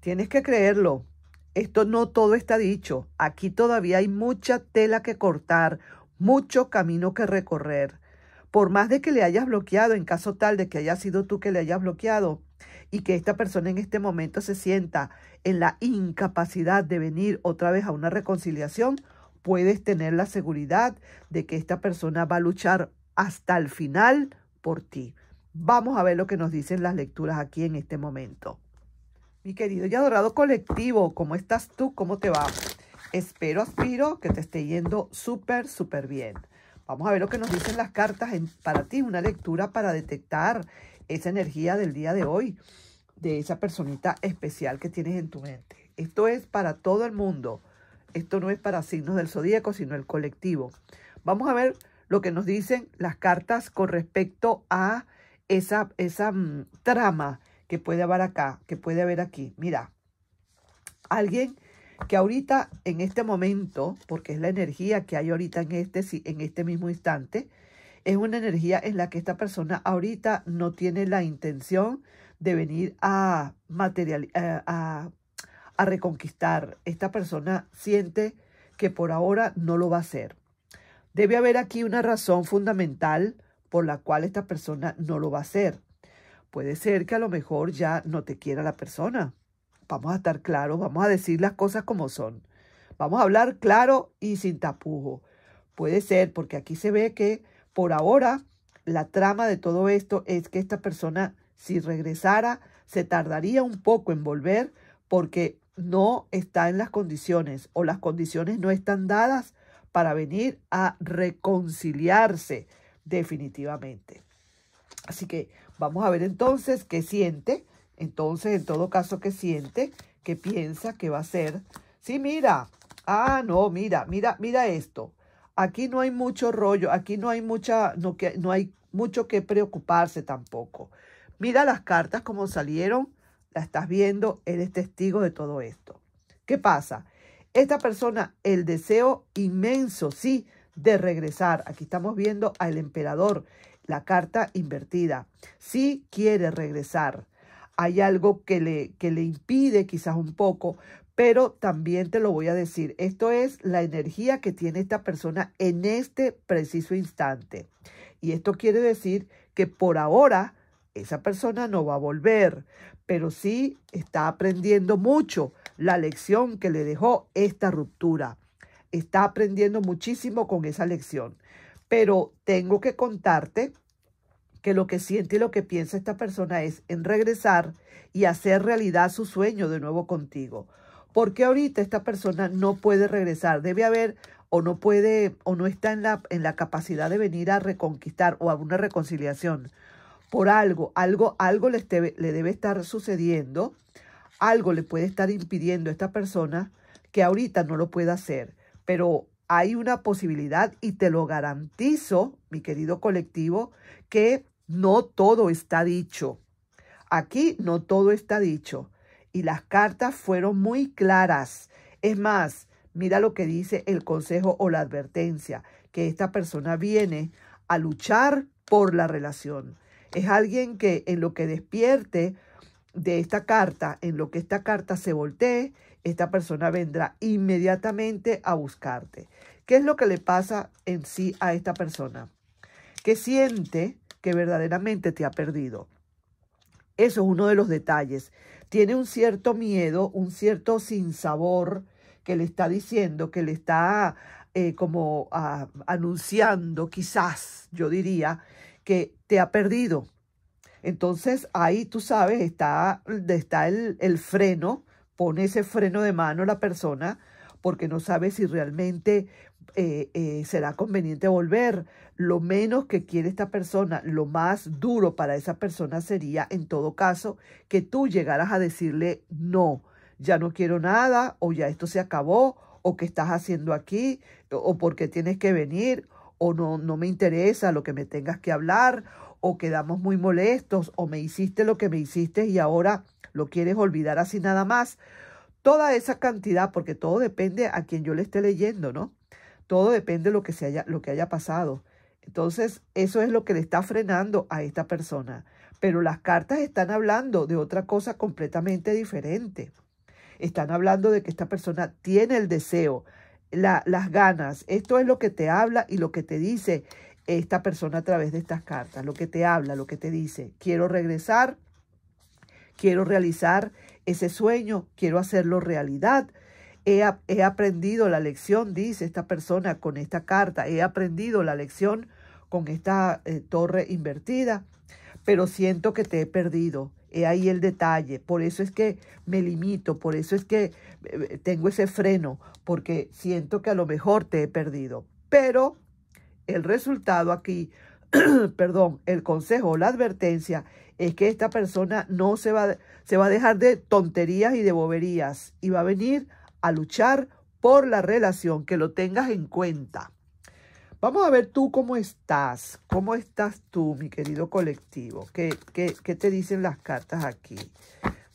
Tienes que creerlo. Esto no todo está dicho. Aquí todavía hay mucha tela que cortar, mucho camino que recorrer. Por más de que le hayas bloqueado, en caso tal de que haya sido tú que le hayas bloqueado, y que esta persona en este momento se sienta en la incapacidad de venir otra vez a una reconciliación, puedes tener la seguridad de que esta persona va a luchar hasta el final por ti. Vamos a ver lo que nos dicen las lecturas aquí en este momento. Mi querido y adorado colectivo, ¿cómo estás tú? ¿Cómo te va? Espero, aspiro que te esté yendo súper, súper bien. Vamos a ver lo que nos dicen las cartas para ti, una lectura para detectar esa energía del día de hoy, de esa personita especial que tienes en tu mente. Esto es para todo el mundo. Esto no es para signos del zodíaco, sino el colectivo. Vamos a ver lo que nos dicen las cartas con respecto a esa, esa mm, trama, que puede haber acá, que puede haber aquí. Mira, alguien que ahorita, en este momento, porque es la energía que hay ahorita en este, en este mismo instante, es una energía en la que esta persona ahorita no tiene la intención de venir a material, eh, a reconquistar. Esta persona siente que por ahora no lo va a hacer. Debe haber aquí una razón fundamental por la cual esta persona no lo va a hacer. Puede ser que a lo mejor ya no te quiera la persona. Vamos a estar claros, vamos a decir las cosas como son. Vamos a hablar claro y sin tapujo. Puede ser, porque aquí se ve que por ahora la trama de todo esto es que esta persona, si regresara, se tardaría un poco en volver porque no está en las condiciones o las condiciones no están dadas para venir a reconciliarse definitivamente. Así que vamos a ver entonces qué siente. Entonces, en todo caso, qué siente, qué piensa, qué va a hacer. Sí, mira. Ah, no, mira, mira, mira esto. Aquí no hay mucho rollo, aquí no hay mucha, no, que, no hay mucho que preocuparse tampoco. Mira las cartas como salieron, la estás viendo, eres testigo de todo esto. ¿Qué pasa? Esta persona, el deseo inmenso, sí, de regresar. Aquí estamos viendo al emperador la carta invertida. Sí quiere regresar. Hay algo que le, que le impide quizás un poco, pero también te lo voy a decir. Esto es la energía que tiene esta persona en este preciso instante. Y esto quiere decir que por ahora esa persona no va a volver, pero sí está aprendiendo mucho la lección que le dejó esta ruptura. Está aprendiendo muchísimo con esa lección. Pero tengo que contarte que lo que siente y lo que piensa esta persona es en regresar y hacer realidad su sueño de nuevo contigo. Porque ahorita esta persona no puede regresar. Debe haber o no puede o no está en la, en la capacidad de venir a reconquistar o a una reconciliación por algo, algo, algo le, debe, le debe estar sucediendo, algo le puede estar impidiendo a esta persona que ahorita no lo pueda hacer, pero hay una posibilidad y te lo garantizo, mi querido colectivo, que no todo está dicho. Aquí no todo está dicho. Y las cartas fueron muy claras. Es más, mira lo que dice el consejo o la advertencia, que esta persona viene a luchar por la relación. Es alguien que en lo que despierte de esta carta, en lo que esta carta se voltee, esta persona vendrá inmediatamente a buscarte. ¿Qué es lo que le pasa en sí a esta persona? Que siente que verdaderamente te ha perdido. Eso es uno de los detalles. Tiene un cierto miedo, un cierto sinsabor que le está diciendo, que le está eh, como ah, anunciando, quizás yo diría, que te ha perdido. Entonces ahí tú sabes, está, está el, el freno, pone ese freno de mano la persona porque no sabe si realmente eh, eh, será conveniente volver. Lo menos que quiere esta persona, lo más duro para esa persona sería, en todo caso, que tú llegaras a decirle no, ya no quiero nada, o ya esto se acabó, o qué estás haciendo aquí, o por qué tienes que venir, o no, no me interesa lo que me tengas que hablar, o quedamos muy molestos, o me hiciste lo que me hiciste y ahora lo quieres olvidar así nada más. Toda esa cantidad, porque todo depende a quien yo le esté leyendo, ¿no? Todo depende de lo que, se haya, lo que haya pasado. Entonces, eso es lo que le está frenando a esta persona. Pero las cartas están hablando de otra cosa completamente diferente. Están hablando de que esta persona tiene el deseo, las ganas. Esto es lo que te habla y lo que te dice esta persona a través de estas cartas. Lo que te habla, lo que te dice. Quiero regresar, quiero realizar ese sueño, quiero hacerlo realidad, He, aprendido la lección, dice esta persona con esta carta, he aprendido la lección con esta eh, torre invertida, pero siento que te he perdido. He ahí el detalle, por eso es que me limito, por eso es que eh, tengo ese freno, porque siento que a lo mejor te he perdido. Pero el resultado aquí, perdón, el consejo o la advertencia es que esta persona no se va, se va a dejar de tonterías y de boberías y va a venir a luchar por la relación, que lo tengas en cuenta. Vamos a ver tú cómo estás, cómo estás tú, mi querido colectivo. ¿Qué, qué, qué te dicen las cartas aquí?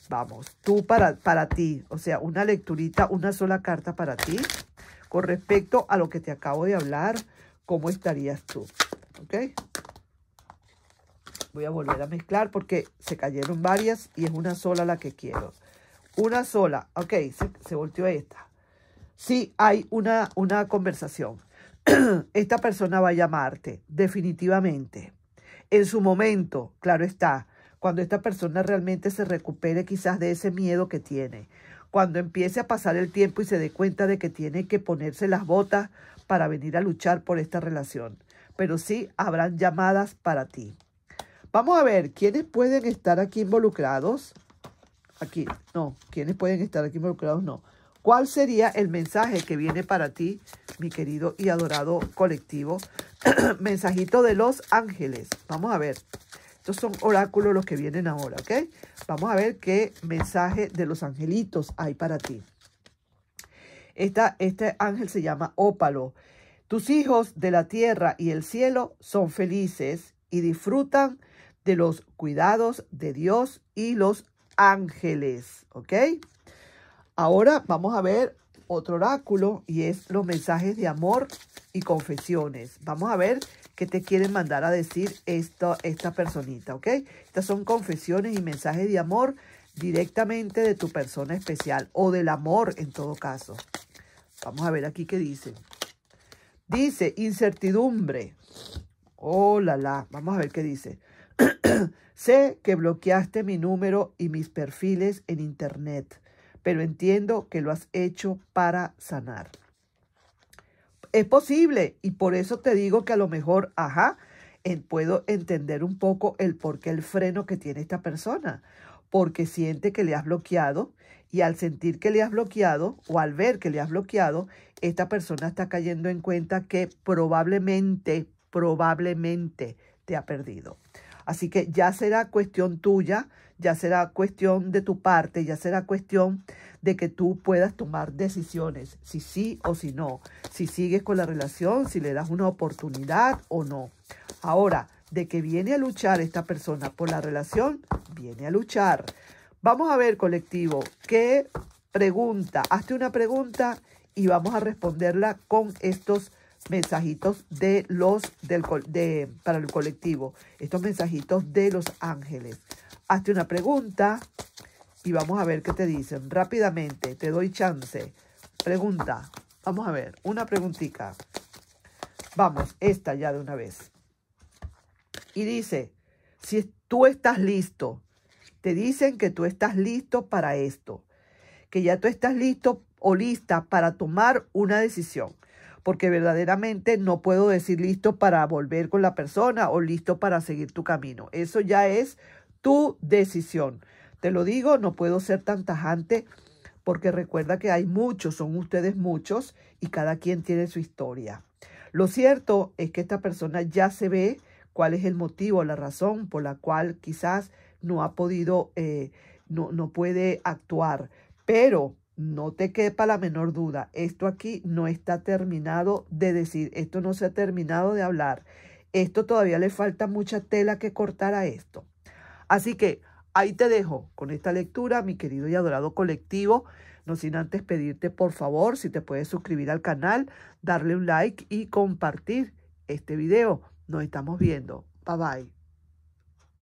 Vamos, tú para, para ti, o sea, una lecturita, una sola carta para ti. Con respecto a lo que te acabo de hablar, ¿cómo estarías tú? ¿Ok? Voy a volver a mezclar porque se cayeron varias y es una sola la que quiero. Una sola. Ok, se, volteó esta. Sí hay una, una conversación. esta persona va a llamarte, definitivamente. En su momento, claro está, cuando esta persona realmente se recupere quizás de ese miedo que tiene, cuando empiece a pasar el tiempo y se dé cuenta de que tiene que ponerse las botas para venir a luchar por esta relación. Pero sí habrán llamadas para ti. Vamos a ver quiénes pueden estar aquí involucrados aquí, no, Quienes pueden estar aquí involucrados? No. ¿Cuál sería el mensaje que viene para ti, mi querido y adorado colectivo? Mensajito de los ángeles. Vamos a ver. Estos son oráculos los que vienen ahora, ¿ok? Vamos a ver qué mensaje de los angelitos hay para ti. Esta, este ángel se llama Ópalo. Tus hijos de la tierra y el cielo son felices y disfrutan de los cuidados de Dios y los ángeles, ¿ok? Ahora vamos a ver otro oráculo y es los mensajes de amor y confesiones. Vamos a ver qué te quieren mandar a decir esta, esta personita, ¿ok? Estas son confesiones y mensajes de amor directamente de tu persona especial o del amor en todo caso. Vamos a ver aquí qué dice. Dice incertidumbre. Oh, la, la. Vamos a ver qué dice. sé que bloqueaste mi número y mis perfiles en Internet, pero entiendo que lo has hecho para sanar. Es posible y por eso te digo que a lo mejor, ajá, puedo entender un poco el porqué el freno que tiene esta persona, porque siente que le has bloqueado y al sentir que le has bloqueado o al ver que le has bloqueado, esta persona está cayendo en cuenta que probablemente, probablemente te ha perdido. Así que ya será cuestión tuya, ya será cuestión de tu parte, ya será cuestión de que tú puedas tomar decisiones, si sí o si no, si sigues con la relación, si le das una oportunidad o no. Ahora, de que viene a luchar esta persona por la relación, viene a luchar. Vamos a ver, colectivo, qué pregunta, hazte una pregunta y vamos a responderla con estos mensajitos de los del, de, para el colectivo, estos mensajitos de los ángeles. Hazte una pregunta y vamos a ver qué te dicen. Rápidamente, te doy chance. Pregunta. Vamos a ver, una preguntita. Vamos, esta ya de una vez. Y dice, si tú estás listo, te dicen que tú estás listo para esto, que ya tú estás listo o lista para tomar una decisión porque verdaderamente no puedo decir listo para volver con la persona o listo para seguir tu camino. Eso ya es tu decisión. Te lo digo, no puedo ser tan tajante porque recuerda que hay muchos, son ustedes muchos y cada quien tiene su historia. Lo cierto es que esta persona ya se ve cuál es el motivo, la razón por la cual quizás no ha podido, eh, no puede actuar, pero no te quepa la menor duda, esto aquí no está terminado de decir, esto no se ha terminado de hablar, esto todavía le falta mucha tela que cortar a esto. Así que ahí te dejo con esta lectura, mi querido y adorado colectivo. No sin antes pedirte, por favor, si te puedes suscribir al canal, darle un like y compartir este video. Nos estamos viendo. Bye bye.